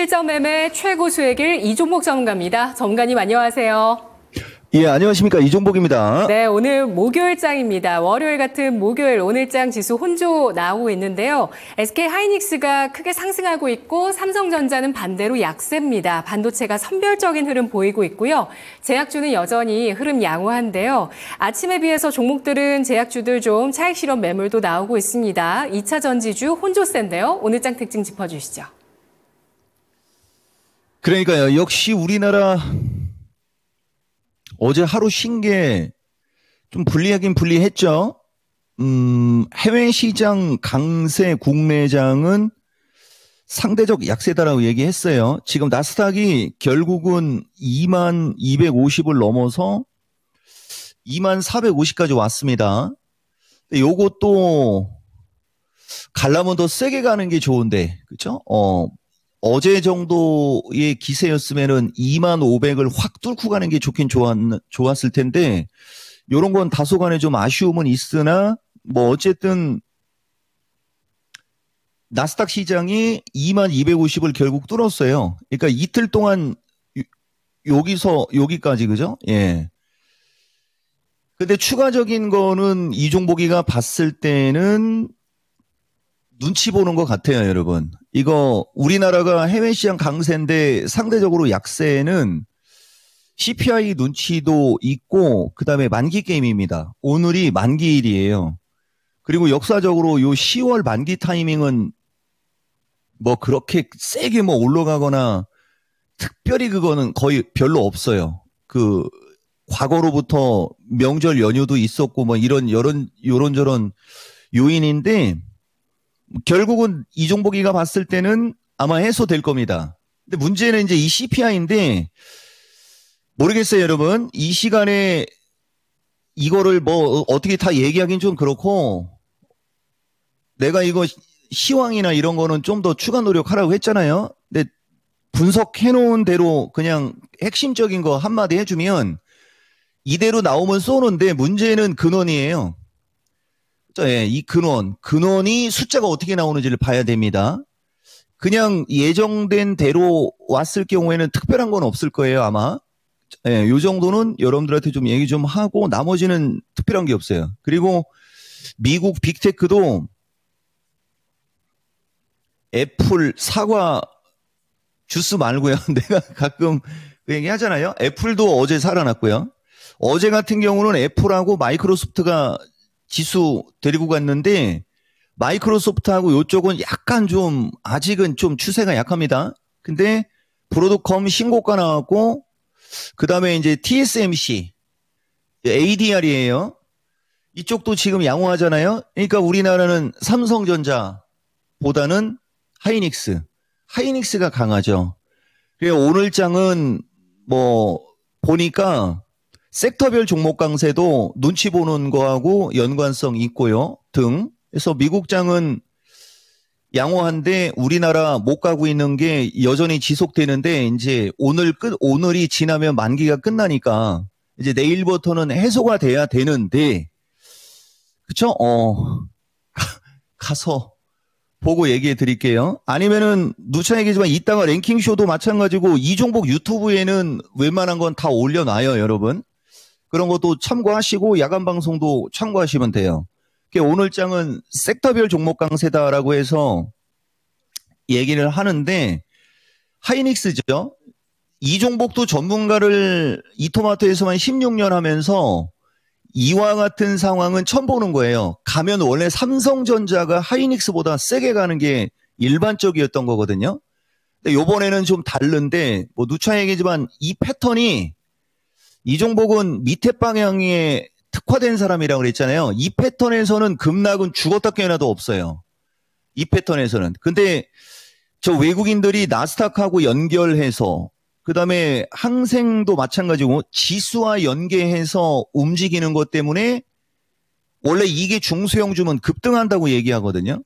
실전 매매 최고 수익일 이종복 전문가입니다. 전문가님 안녕하세요. 예, 안녕하십니까. 이종복입니다. 네, 오늘 목요일장입니다. 월요일 같은 목요일 오늘장 지수 혼조 나오고 있는데요. SK 하이닉스가 크게 상승하고 있고 삼성전자는 반대로 약세입니다. 반도체가 선별적인 흐름 보이고 있고요. 제약주는 여전히 흐름 양호한데요. 아침에 비해서 종목들은 제약주들 좀 차익 실험 매물도 나오고 있습니다. 2차 전지주 혼조세인데요. 오늘장 특징 짚어주시죠. 그러니까요. 역시 우리나라 어제 하루 쉰 게 좀 불리하긴 불리했죠. 음, 해외 시장 강세 국내장은 상대적 약세다라고 얘기했어요. 지금 나스닥이 결국은 2만 250을 넘어서 2만 450까지 왔습니다. 요것도 갈라면 더 세게 가는 게 좋은데, 그죠? 어, 어제 정도의 기세였으면은 2만 500을 확 뚫고 가는 게 좋긴 좋았, 좋았을 텐데, 요런 건 다소간에 좀 아쉬움은 있으나, 뭐 어쨌든, 나스닥 시장이 2만 250을 결국 뚫었어요. 그러니까 이틀 동안 여기서 여기까지 그죠? 예. 근데 추가적인 거는 이종보기가 봤을 때는 눈치 보는 것 같아요, 여러분. 이거 우리나라가 해외 시장 강세인데 상대적으로 약세는 CPI 눈치도 있고 그다음에 만기 게임입니다. 오늘이 만기일이에요. 그리고 역사적으로 요 10월 만기 타이밍은 뭐 그렇게 세게 뭐 올라가거나 특별히 그거는 거의 별로 없어요. 그 과거로부터 명절 연휴도 있었고 뭐 이런 여런 요런저런 요인인데 결국은 이종복이가 봤을 때는 아마 해소될 겁니다. 근데 문제는 이제 이 CPI인데 모르겠어요, 여러분. 이 시간에 이거를 뭐 어떻게 다 얘기하긴 좀 그렇고 내가 이거 시황이나 이런 거는 좀 더 추가 노력하라고 했잖아요. 근데 분석해 놓은 대로 그냥 핵심적인 거 한마디 해주면 이대로 나오면 쏘는데 문제는 근원이에요. 예, 이 근원, 근원이 숫자가 어떻게 나오는지를 봐야 됩니다. 그냥 예정된 대로 왔을 경우에는 특별한 건 없을 거예요, 아마. 예, 요 정도는 여러분들한테 좀 얘기 좀 하고 나머지는 특별한 게 없어요. 그리고 미국 빅테크도 애플 사과 주스 말고요. 내가 가끔 그 얘기 하잖아요. 애플도 어제 살아났고요. 어제 같은 경우는 애플하고 마이크로소프트가 지수 데리고 갔는데 마이크로소프트하고 이쪽은 약간 좀 아직은 좀 추세가 약합니다. 근데 브로드컴 신고가 나왔고 그 다음에 이제 TSMC ADR이에요. 이쪽도 지금 양호하잖아요. 그러니까 우리나라는 삼성전자보다는 하이닉스, 하이닉스가 강하죠. 오늘 장은 뭐 보니까 섹터별 종목 강세도 눈치 보는 거하고 연관성 있고요. 등. 그래서 미국장은 양호한데 우리나라 못 가고 있는 게 여전히 지속되는데 이제 오늘 끝 오늘이 지나면 만기가 끝나니까 이제 내일부터는 해소가 돼야 되는데 그쵸? 어 가서 보고 얘기해 드릴게요. 아니면은 누차 얘기지만 이따가 랭킹 쇼도 마찬가지고 이종복 유튜브에는 웬만한 건 다 올려놔요, 여러분. 그런 것도 참고하시고 야간 방송도 참고하시면 돼요. 오늘 장은 섹터별 종목 강세다라고 해서 얘기를 하는데 하이닉스죠. 이종복도 전문가를 이토마토에서만 16년 하면서 이와 같은 상황은 처음 보는 거예요. 가면 원래 삼성전자가 하이닉스보다 세게 가는 게 일반적이었던 거거든요. 근데 요번에는 좀 다른데 뭐 누차 얘기지만 이 패턴이 이종복은 밑에 방향에 특화된 사람이라고 그랬잖아요. 이 패턴에서는 급락은 죽었다 깨어나도 없어요. 이 패턴에서는. 근데 저 외국인들이 나스닥하고 연결해서 그다음에 항생도 마찬가지고 지수와 연계해서 움직이는 것 때문에 원래 이게 중소형주면 급등한다고 얘기하거든요.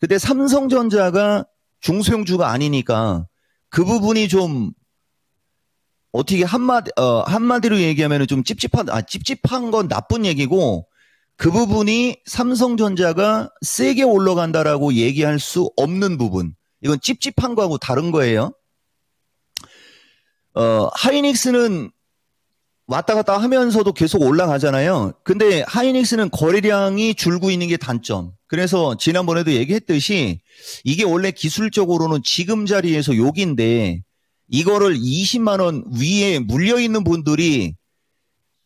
근데 삼성전자가 중소형주가 아니니까 그 부분이 좀 어떻게 한마디 어 한마디로 얘기하면은 좀 찝찝한 아 찝찝한 건 나쁜 얘기고 그 부분이 삼성전자가 세게 올라간다라고 얘기할 수 없는 부분. 이건 찝찝한 거하고 다른 거예요. 어, 하이닉스는 왔다 갔다 하면서도 계속 올라가잖아요. 근데 하이닉스는 거래량이 줄고 있는 게 단점. 그래서 지난번에도 얘기했듯이 이게 원래 기술적으로는 지금 자리에서 욕인데 이거를 20만 원 위에 물려 있는 분들이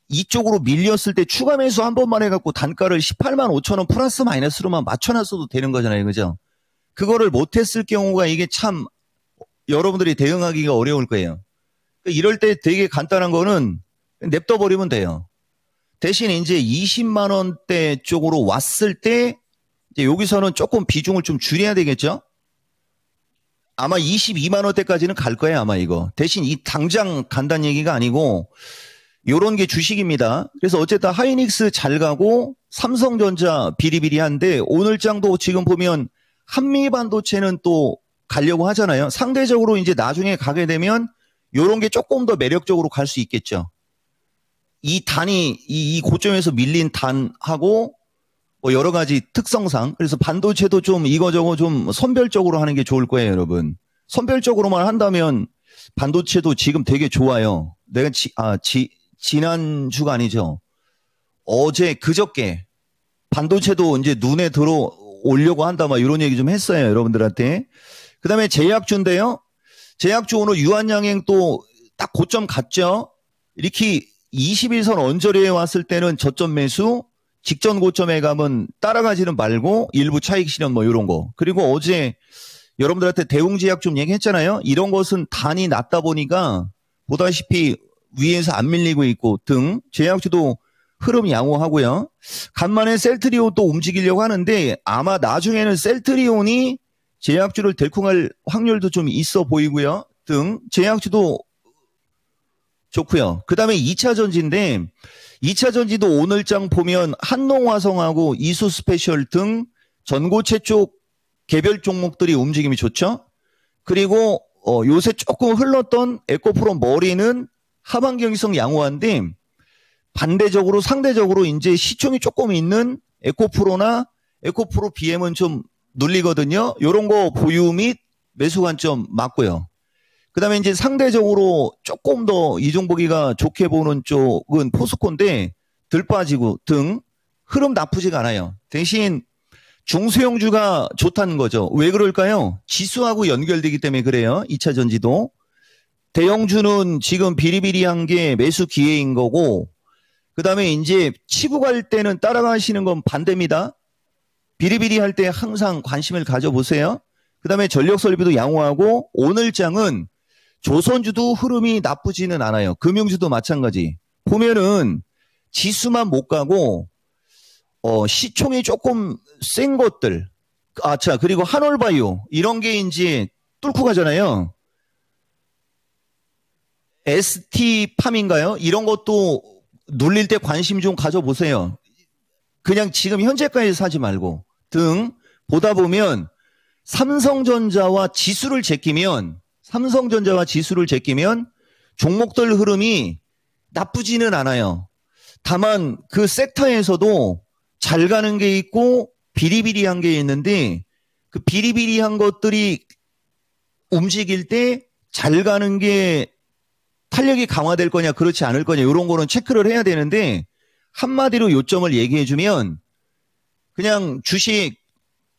이쪽으로 밀렸을 때 추가 매수 한 번만 해갖고 단가를 18만 5천 원 플러스 마이너스로만 맞춰놨어도 되는 거잖아요, 그죠? 그거를 못했을 경우가 이게 참 여러분들이 대응하기가 어려울 거예요. 그러니까 이럴 때 되게 간단한 거는 냅둬 버리면 돼요. 대신 이제 20만 원대 쪽으로 왔을 때 이제 여기서는 조금 비중을 좀 줄여야 되겠죠? 아마 22만 원대까지는 갈 거예요, 아마 이거. 대신 이 당장 간다는 얘기가 아니고 요런 게 주식입니다. 그래서 어쨌든 하이닉스 잘 가고 삼성전자 비리비리한데 오늘장도 지금 보면 한미반도체는 또 가려고 하잖아요. 상대적으로 이제 나중에 가게 되면 요런 게 조금 더 매력적으로 갈 수 있겠죠. 이 단이 이, 이 고점에서 밀린 단하고 뭐 여러 가지 특성상 그래서 반도체도 좀 이거저거 좀 선별적으로 하는 게 좋을 거예요, 여러분. 선별적으로만 한다면 반도체도 지금 되게 좋아요. 내가 지, 아, 지, 지난주가 아니죠. 어제 그저께 반도체도 이제 눈에 들어오려고 한다 막 이런 얘기 좀 했어요, 여러분들한테. 그다음에 제약주인데요. 제약주 오늘 유한양행 또 딱 고점 갔죠. 이렇게 21선 언저리에 왔을 때는 저점 매수, 직전 고점에 가면 따라가지는 말고 일부 차익 실현 뭐 이런 거. 그리고 어제 여러분들한테 대웅제약 좀 얘기했잖아요. 이런 것은 단이 낮다 보니까 보다시피 위에서 안 밀리고 있고 등 제약주도 흐름 양호하고요. 간만에 셀트리온 또 움직이려고 하는데 아마 나중에는 셀트리온이 제약주를 델콩할 확률도 좀 있어 보이고요. 등 제약주도 좋고요. 그다음에 2차 전지인데 2차 전지도 오늘장 보면 한농화성하고 이수 스페셜 등전고 최초 개별 종목들이 움직임이 좋죠. 그리고 어, 요새 조금 흘렀던 에코프로 머리는 하반 경기성 양호한데 반대적으로 상대적으로 이제 시총이 조금 있는 에코프로나 에코프로 BM은 좀 눌리거든요. 요런 거 보유 및 매수 관점 맞고요. 그다음에 이제 상대적으로 조금 더이종보기가 좋게 보는 쪽은 포스코인데 들 빠지고 등 흐름 나쁘지가 않아요. 대신 중소형주가 좋다는 거죠. 왜 그럴까요? 지수하고 연결되기 때문에 그래요. 2차 전지도. 대형주는 지금 비리비리한 게 매수 기회인 거고, 그 다음에 이제 치고 갈 때는 따라가시는 건 반대입니다. 비리비리 할때 항상 관심을 가져보세요. 그 다음에 전력 설비도 양호하고, 오늘 장은 조선주도 흐름이 나쁘지는 않아요. 금융주도 마찬가지. 보면은 지수만 못 가고 어, 시총이 조금 센 것들. 아, 자, 그리고 한올바이오. 이런 게 이제 뚫고 가잖아요. ST팜인가요? 이런 것도 눌릴 때 관심 좀 가져보세요. 그냥 지금 현재까지 사지 말고 등 보다 보면 삼성전자와 지수를 제끼면 삼성전자와 지수를 제끼면 종목들 흐름이 나쁘지는 않아요. 다만 그 섹터에서도 잘 가는 게 있고 비리비리한 게 있는데 그 비리비리한 것들이 움직일 때 잘 가는 게 탄력이 강화될 거냐 그렇지 않을 거냐 이런 거는 체크를 해야 되는데 한마디로 요점을 얘기해 주면 그냥 주식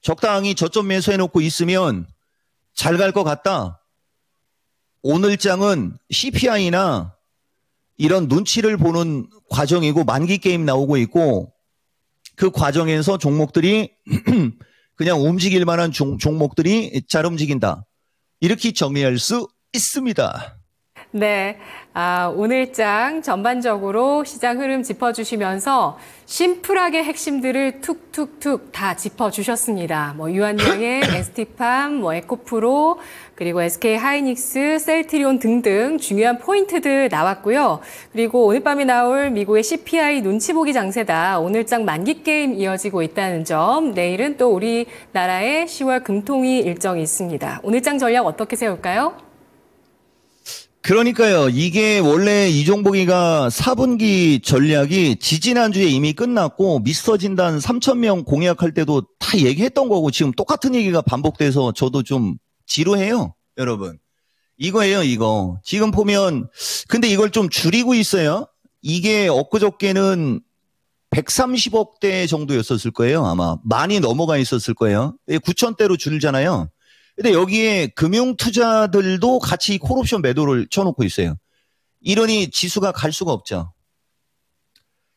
적당히 저점 매수해 놓고 있으면 잘 갈 것 같다. 오늘 장은 CPI나 이런 눈치를 보는 과정이고 만기 게임 나오고 있고 그 과정에서 종목들이 그냥 움직일 만한 종, 종목들이 잘 움직인다. 이렇게 정리할 수 있습니다. 네. 아, 오늘장 전반적으로 시장 흐름 짚어주시면서 심플하게 핵심들을 툭툭툭 다 짚어주셨습니다. 뭐, 유한양의 에스티팜, 뭐, 에코프로, 그리고 SK 하이닉스, 셀트리온 등등 중요한 포인트들 나왔고요. 그리고 오늘 밤에 나올 미국의 CPI 눈치 보기 장세다. 오늘장 만기 게임 이어지고 있다는 점. 내일은 또 우리나라의 10월 금통위 일정이 있습니다. 오늘장 전략 어떻게 세울까요? 그러니까요. 이게 원래 이종복이가 4분기 전략이 지지난주에 이미 끝났고 미스터 진단 3,000명 공약할 때도 다 얘기했던 거고 지금 똑같은 얘기가 반복돼서 저도 좀 지루해요. 여러분. 이거예요, 이거. 지금 보면, 근데 이걸 좀 줄이고 있어요. 이게 엊그저께는 130억대 정도였었을 거예요, 아마. 많이 넘어가 있었을 거예요. 9천대로 예, 줄잖아요. 근데 여기에 금융 투자들도 같이 콜옵션 매도를 쳐놓고 있어요. 이러니 지수가 갈 수가 없죠.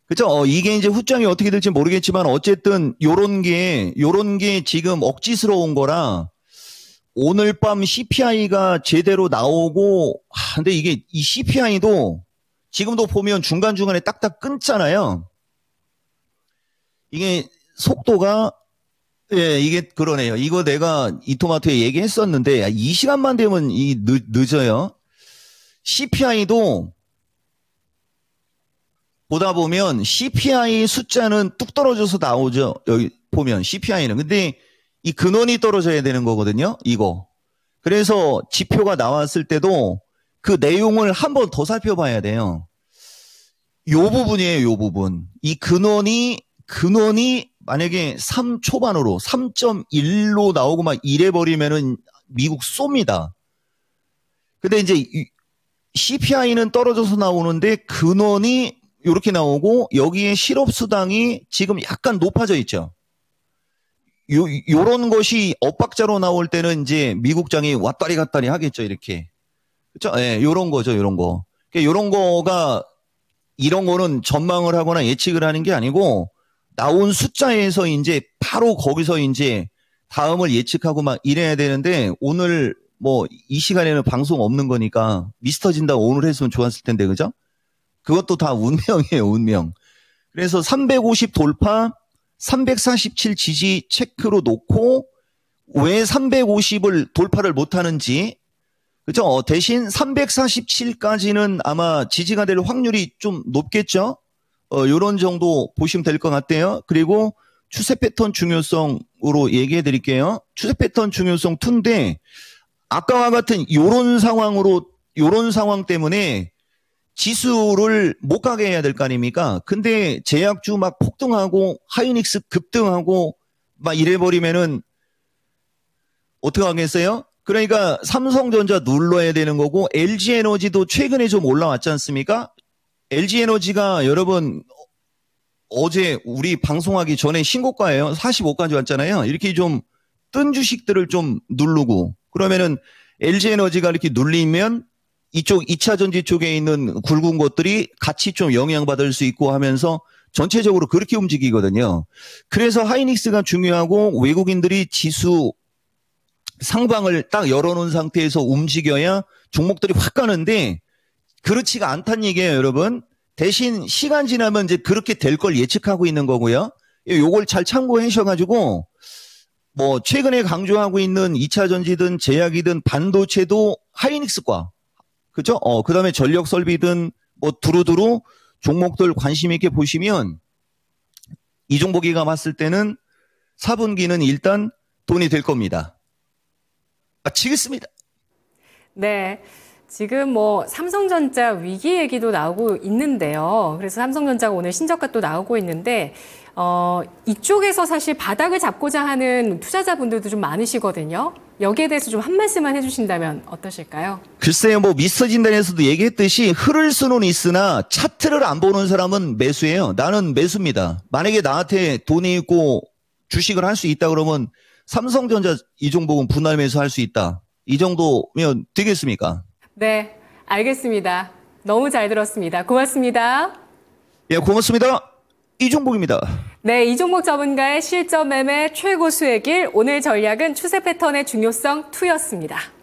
그죠? 어, 이게 이제 후장이 어떻게 될지 모르겠지만 어쨌든 요런 게, 요런 게 지금 억지스러운 거라 오늘 밤 CPI가 제대로 나오고, 하, 근데 이게 이 CPI도 지금도 보면 중간중간에 딱딱 끊잖아요. 이게 속도가 예, 이게 그러네요. 이거 내가 이 토마토에 얘기했었는데 이 시간만 되면 이 늦, 늦어요. CPI도 보다 보면 CPI 숫자는 뚝 떨어져서 나오죠. 여기 보면 CPI는. 근데 이 근원이 떨어져야 되는 거거든요. 이거. 그래서 지표가 나왔을 때도 그 내용을 한번 더 살펴봐야 돼요. 요 부분이에요, 요 부분. 이 근원이, 근원이 만약에 3 초반으로 3.1로 나오고 막 이래 버리면은 미국 쏩니다. 근데 이제 CPI는 떨어져서 나오는데 근원이 이렇게 나오고 여기에 실업 수당이 지금 약간 높아져 있죠. 요 요런 것이 엇박자로 나올 때는 이제 미국장이 왔다리 갔다리 하겠죠, 이렇게. 그렇죠? 예, 요런 거죠, 요런 거. 그 요런 거가 이런 거는 전망을 하거나 예측을 하는 게 아니고 나온 숫자에서 이제 바로 거기서 이제 다음을 예측하고 막 이래야 되는데 오늘 뭐 이 시간에는 방송 없는 거니까 미스터 진다 오늘 했으면 좋았을 텐데 그죠? 그것도 다 운명이에요 운명. 그래서 350 돌파, 347 지지 체크로 놓고 왜 350을 돌파를 못하는지 그죠? 대신 347까지는 아마 지지가 될 확률이 좀 높겠죠? 어, 요런 정도 보시면 될 것 같아요. 그리고 추세 패턴 중요성으로 얘기해 드릴게요. 추세 패턴 중요성 2인데 아까와 같은 요런 상황으로 요런 상황 때문에 지수를 못 가게 해야 될 거 아닙니까? 근데 제약주 막 폭등하고 하이닉스 급등하고 막 이래 버리면은 어떻게 하겠어요? 그러니까 삼성전자 눌러야 되는 거고 LG 에너지도 최근에 좀 올라왔지 않습니까? LG 에너지가 여러분 어제 우리 방송하기 전에 신고가예요. 45까지 왔잖아요. 이렇게 좀 뜬 주식들을 좀 누르고 그러면은 LG 에너지가 이렇게 눌리면 이쪽 2차 전지 쪽에 있는 굵은 것들이 같이 좀 영향받을 수 있고 하면서 전체적으로 그렇게 움직이거든요. 그래서 하이닉스가 중요하고 외국인들이 지수 상방을 딱 열어놓은 상태에서 움직여야 종목들이 확 가는데 그렇지가 않다는 얘기예요, 여러분. 대신 시간 지나면 이제 그렇게 될 걸 예측하고 있는 거고요. 예, 요걸 잘 참고해 주셔가지고 뭐 최근에 강조하고 있는 2차 전지든 제약이든 반도체도 하이닉스과 그죠? 어 그다음에 전력 설비든 뭐 두루두루 종목들 관심 있게 보시면 이종복이가 봤을 때는 4분기는 일단 돈이 될 겁니다. 마치겠습니다. 네. 지금 뭐 삼성전자 위기 얘기도 나오고 있는데요. 그래서 삼성전자가 오늘 신저가 또 나오고 있는데 어, 이쪽에서 사실 바닥을 잡고자 하는 투자자분들도 좀 많으시거든요. 여기에 대해서 좀 한 말씀만 해주신다면 어떠실까요? 글쎄요, 뭐 미스터 진단에서도 얘기했듯이 흐를 수는 있으나 차트를 안 보는 사람은 매수예요. 나는 매수입니다. 만약에 나한테 돈이 있고 주식을 할 수 있다 그러면 삼성전자 이종복은 분할 매수할 수 있다. 이 정도면 되겠습니까? 네, 알겠습니다. 너무 잘 들었습니다. 고맙습니다. 예, 고맙습니다. 이종복입니다. 네, 이종복 전문가의 실전 매매 최고수의 길 오늘 전략은 추세 패턴의 중요성 투였습니다